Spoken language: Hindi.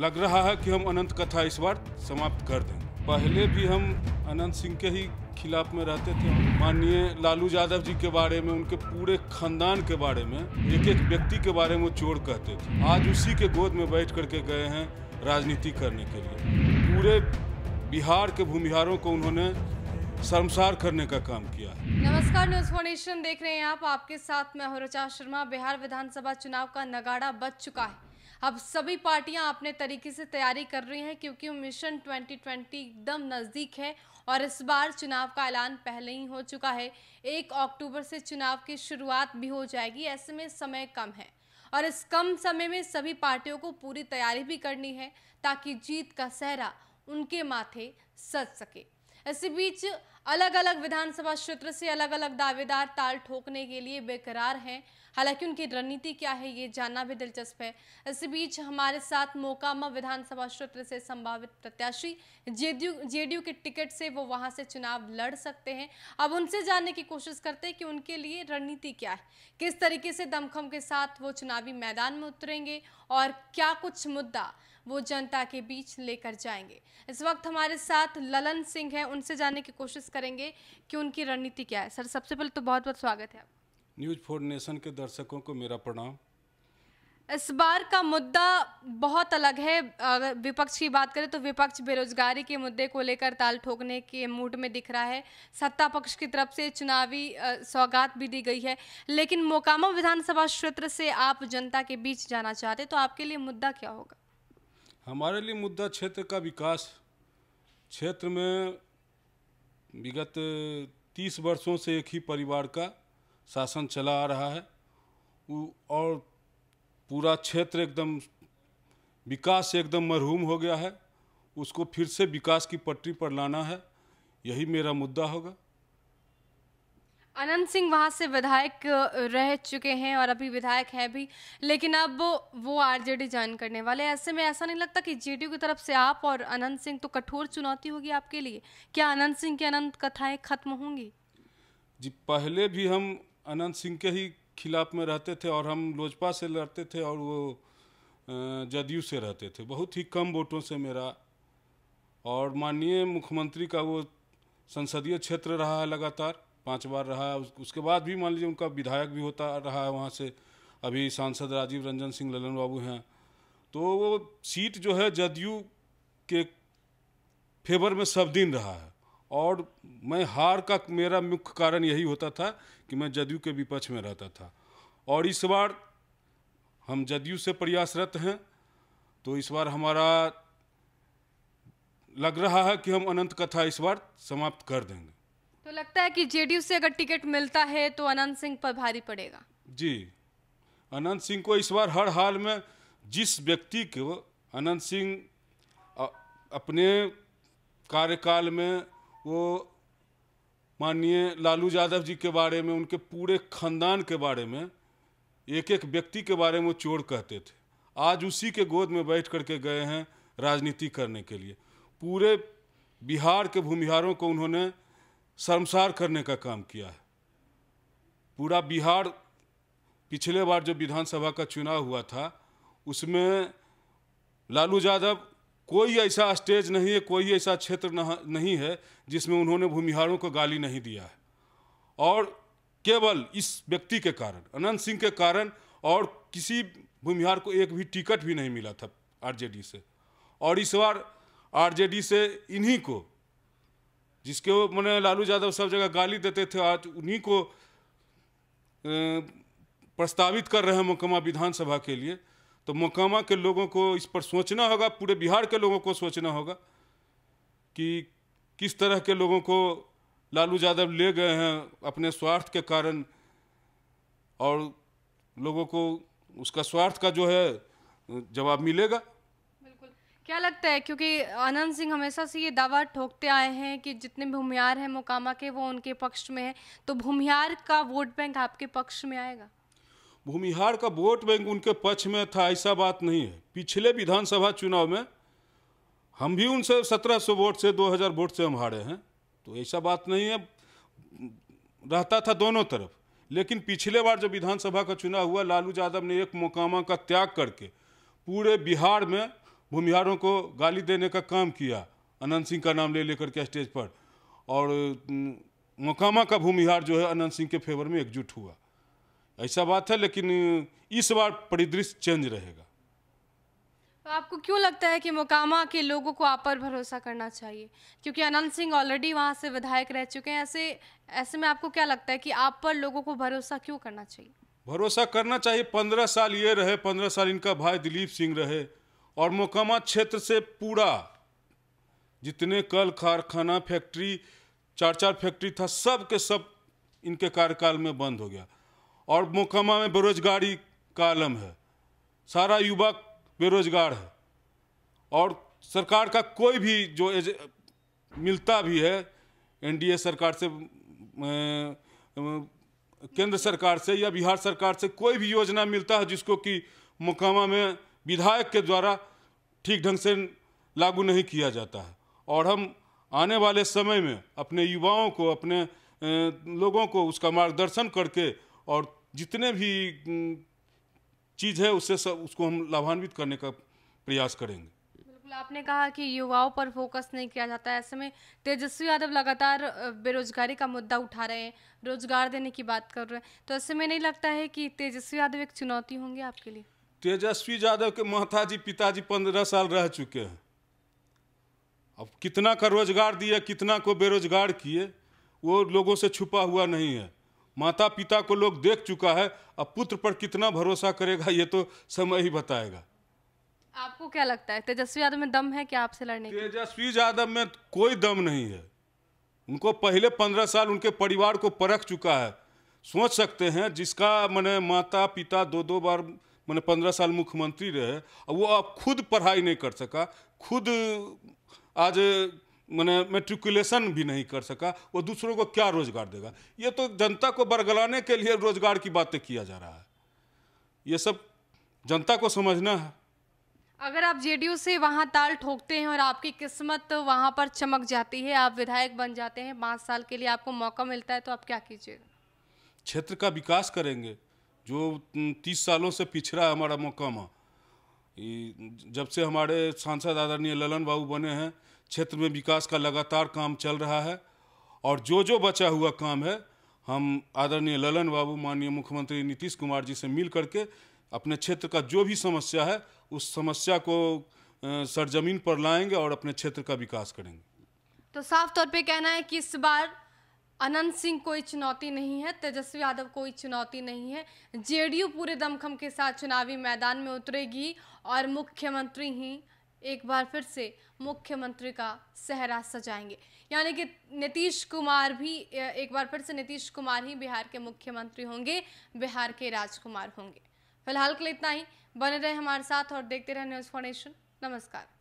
लग रहा है कि हम अनंत कथा इस बार समाप्त कर दें पहले भी हम अनंत सिंह के ही खिलाफ में रहते थे माननीय लालू यादव जी के बारे में उनके पूरे खानदान के बारे में एक एक व्यक्ति के बारे में चोर कहते थे आज उसी के गोद में बैठ करके गए हैं राजनीति करने के लिए पूरे बिहार के भूमिहारों को उन्होंने शर्मसार करने का काम किया नमस्कार न्यूज फोनेशन देख रहे हैं आप आपके साथ में हूं शर्मा बिहार विधानसभा चुनाव का नगाड़ा बच चुका है अब सभी पार्टियां अपने तरीके से तैयारी कर रही हैं क्योंकि मिशन 2020 एकदम नज़दीक है और इस बार चुनाव का ऐलान पहले ही हो चुका है एक अक्टूबर से चुनाव की शुरुआत भी हो जाएगी ऐसे में समय कम है और इस कम समय में सभी पार्टियों को पूरी तैयारी भी करनी है ताकि जीत का सहरा उनके माथे सज सके इसी बीच अलग अलग विधानसभा क्षेत्र से अलग अलग दावेदार ताल ठोकने के लिए बेकरार हैं हालांकि उनकी रणनीति क्या है ये जानना भी दिलचस्प है इस बीच हमारे साथ मोकामा विधानसभा क्षेत्र से संभावित प्रत्याशी जेडीयू जेडीयू के टिकट से वो वहां से चुनाव लड़ सकते हैं अब उनसे जानने की कोशिश करते हैं कि उनके लिए रणनीति क्या है किस तरीके से दमखम के साथ वो चुनावी मैदान में उतरेंगे और क्या कुछ मुद्दा वो जनता के बीच लेकर जाएंगे इस वक्त हमारे साथ ललन सिंह हैं उनसे जानने की कोशिश करेंगे कि उनकी रणनीति क्या है सर सबसे पहले तो बहुत बहुत स्वागत है आप न्यूज़ फोर नेशन के दर्शकों को मेरा प्रणाम इस बार का मुद्दा बहुत अलग है अगर विपक्ष की बात करें तो विपक्ष बेरोजगारी के मुद्दे को लेकर ताल ठोकने के मूड में दिख रहा है सत्ता पक्ष की तरफ से चुनावी सौगात भी दी गई है लेकिन मोकामा विधानसभा क्षेत्र से आप जनता के बीच जाना चाहते तो आपके लिए मुद्दा क्या होगा हमारे लिए मुद्दा क्षेत्र का विकास क्षेत्र में विगत तीस वर्षों से एक ही परिवार का शासन चला आ रहा है और पूरा क्षेत्र एकदम विकास एकदम मरहूम हो गया है उसको फिर से विकास की पटरी पर लाना है यही मेरा मुद्दा होगा अनंत सिंह वहाँ से विधायक रह चुके हैं और अभी विधायक हैं भी लेकिन अब वो आरजेडी ज्वाइन करने वाले ऐसे में ऐसा नहीं लगता कि जेडीयू की तरफ से आप और अनंत सिंह तो कठोर चुनौती होगी आपके लिए क्या अनंत सिंह की अनंत कथाएं खत्म होंगी जी पहले भी हम अनंत सिंह के ही खिलाफ में रहते थे और हम लोजपा से लड़ते थे और वो जदयू से रहते थे बहुत ही कम वोटों से मेरा और माननीय मुख्यमंत्री का वो संसदीय क्षेत्र रहा है लगातार पांच बार रहा है उसके बाद भी मान लीजिए उनका विधायक भी होता रहा है वहाँ से अभी सांसद राजीव रंजन सिंह ललन बाबू हैं तो वो सीट जो है जदयू के फेवर में सब दिन रहा है और मैं हार का मेरा मुख्य कारण यही होता था कि मैं जदयू के विपक्ष में रहता था और इस बार हम जदयू से प्रयासरत हैं तो इस बार हमारा लग रहा है कि हम अनंत कथा इस बार समाप्त कर देंगे तो लगता है कि जेडीयू से अगर टिकट मिलता है तो अनंत सिंह पर भारी पड़ेगा जी अनंत सिंह को इस बार हर हाल में जिस व्यक्ति को अनंत सिंह अपने कार्यकाल में वो माननीय लालू यादव जी के बारे में उनके पूरे खानदान के बारे में एक एक व्यक्ति के बारे में वो चोर कहते थे आज उसी के गोद में बैठ करके गए हैं राजनीति करने के लिए पूरे बिहार के भूमिहारों को उन्होंने शर्मसार करने का काम किया है पूरा बिहार पिछले बार जो विधानसभा का चुनाव हुआ था उसमें लालू यादव कोई ऐसा स्टेज नहीं है कोई ऐसा क्षेत्र नहीं है जिसमें उन्होंने भूमिहारों को गाली नहीं दिया है और केवल इस व्यक्ति के कारण अनंत सिंह के कारण और किसी भूमिहार को एक भी टिकट भी नहीं मिला था आरजेडी से और इस बार आरजेडी से इन्हीं को जिसके मैंने लालू यादव सब जगह गाली देते थे आज उन्हीं को प्रस्तावित कर रहे हैं मकमा विधानसभा के लिए तो मोकामा के लोगों को इस पर सोचना होगा पूरे बिहार के लोगों को सोचना होगा कि किस तरह के लोगों को लालू यादव ले गए हैं अपने स्वार्थ के कारण और लोगों को उसका स्वार्थ का जो है जवाब मिलेगा बिल्कुल क्या लगता है क्योंकि आनंद सिंह हमेशा से ये दावा ठोकते आए हैं कि जितने भूमिहार हैं मोकामा के वो उनके पक्ष में हैं तो भूमिहार का वोट बैंक आपके पक्ष में आएगा भूमिहार का वोट बैंक उनके पक्ष में था ऐसा बात नहीं है पिछले विधानसभा चुनाव में हम भी उनसे सत्रह सौ वोट से दो हज़ार वोट से हम हारे हैं तो ऐसा बात नहीं है रहता था दोनों तरफ लेकिन पिछले बार जब विधानसभा का चुनाव हुआ लालू यादव ने एक मोकामा का त्याग करके पूरे बिहार में भूमिहारों को गाली देने का काम किया अनंत सिंह का नाम ले लेकर के स्टेज पर और मोकामा का भूमिहार जो है अनंत सिंह के फेवर में एकजुट हुआ ऐसा बात है लेकिन इस बार परिदृश्य चेंज रहेगा तो आपको क्यों लगता है कि मोकामा के लोगों को आप पर भरोसा करना चाहिए क्योंकि अनंत सिंह ऑलरेडी वहाँ से विधायक रह चुके हैं ऐसे ऐसे में आपको क्या लगता है कि आप पर लोगों को भरोसा क्यों करना चाहिए भरोसा करना चाहिए पंद्रह साल ये रहे पंद्रह साल इनका भाई दिलीप सिंह रहे और मोकामा क्षेत्र से पूरा जितने कल कारखाना फैक्ट्री चार चार फैक्ट्री था सब के सब इनके कार्यकाल में बंद हो गया और मोकामा में बेरोजगारी का आलम है सारा युवा बेरोजगार है और सरकार का कोई भी जो एज, मिलता भी है एनडीए सरकार से केंद्र सरकार से या बिहार सरकार से कोई भी योजना मिलता है जिसको कि मोकामा में विधायक के द्वारा ठीक ढंग से लागू नहीं किया जाता है और हम आने वाले समय में अपने युवाओं को अपने लोगों को उसका मार्गदर्शन करके और जितने भी चीज़ है उससे सब उसको हम लाभान्वित करने का प्रयास करेंगे बिल्कुल आपने कहा कि युवाओं पर फोकस नहीं किया जाता ऐसे में तेजस्वी यादव लगातार बेरोजगारी का मुद्दा उठा रहे हैं रोजगार देने की बात कर रहे हैं तो ऐसे में नहीं लगता है कि तेजस्वी यादव एक चुनौती होंगी आपके लिए तेजस्वी यादव के जी पिताजी पंद्रह साल रह चुके हैं अब कितना का रोजगार दिया कितना को बेरोजगार किए वो लोगों से छुपा हुआ नहीं है माता पिता को लोग देख चुका है अब पुत्र पर कितना भरोसा करेगा ये तो समय ही बताएगा आपको क्या लगता है तेजस्वी यादव में दम है क्या आपसे लड़ने तेजस्वी यादव में कोई दम नहीं है उनको पहले पंद्रह साल उनके परिवार को परख चुका है सोच सकते हैं जिसका मैंने माता पिता दो दो बार मैंने पंद्रह साल मुख्यमंत्री रहे और वो अब खुद पढ़ाई नहीं कर सका खुद आज मैंने मेट्रिकुलेशन भी नहीं कर सका वो दूसरों को क्या रोजगार देगा ये तो जनता को बरगलाने के लिए रोजगार की बातें किया जा रहा है ये सब जनता को समझना है अगर आप जेडीयू से वहाँ ताल ठोकते हैं और आपकी किस्मत वहाँ पर चमक जाती है आप विधायक बन जाते हैं पाँच साल के लिए आपको मौका मिलता है तो आप क्या कीजिएगा क्षेत्र का विकास करेंगे जो तीस सालों से पिछड़ा हमारा मौका जब से हमारे सांसद आदरणीय ललन बाबू बने हैं क्षेत्र में विकास का लगातार काम चल रहा है और जो जो बचा हुआ काम है हम आदरणीय ललन बाबू माननीय मुख्यमंत्री नीतीश कुमार जी से मिल करके अपने क्षेत्र का जो भी समस्या है उस समस्या को सरजमीन पर लाएंगे और अपने क्षेत्र का विकास करेंगे तो साफ तौर पे कहना है कि इस बार अनंत सिंह कोई चुनौती नहीं है तेजस्वी यादव कोई चुनौती नहीं है जेडीयू पूरे दमखम के साथ चुनावी मैदान में उतरेगी और मुख्यमंत्री ही एक बार फिर से मुख्यमंत्री का सहरा सजाएंगे यानी कि नीतीश कुमार भी एक बार फिर से नीतीश कुमार ही बिहार के मुख्यमंत्री होंगे बिहार के राजकुमार होंगे फिलहाल के लिए इतना ही बने रहे हमारे साथ और देखते रहे न्यूज़ फाउंडेशन नमस्कार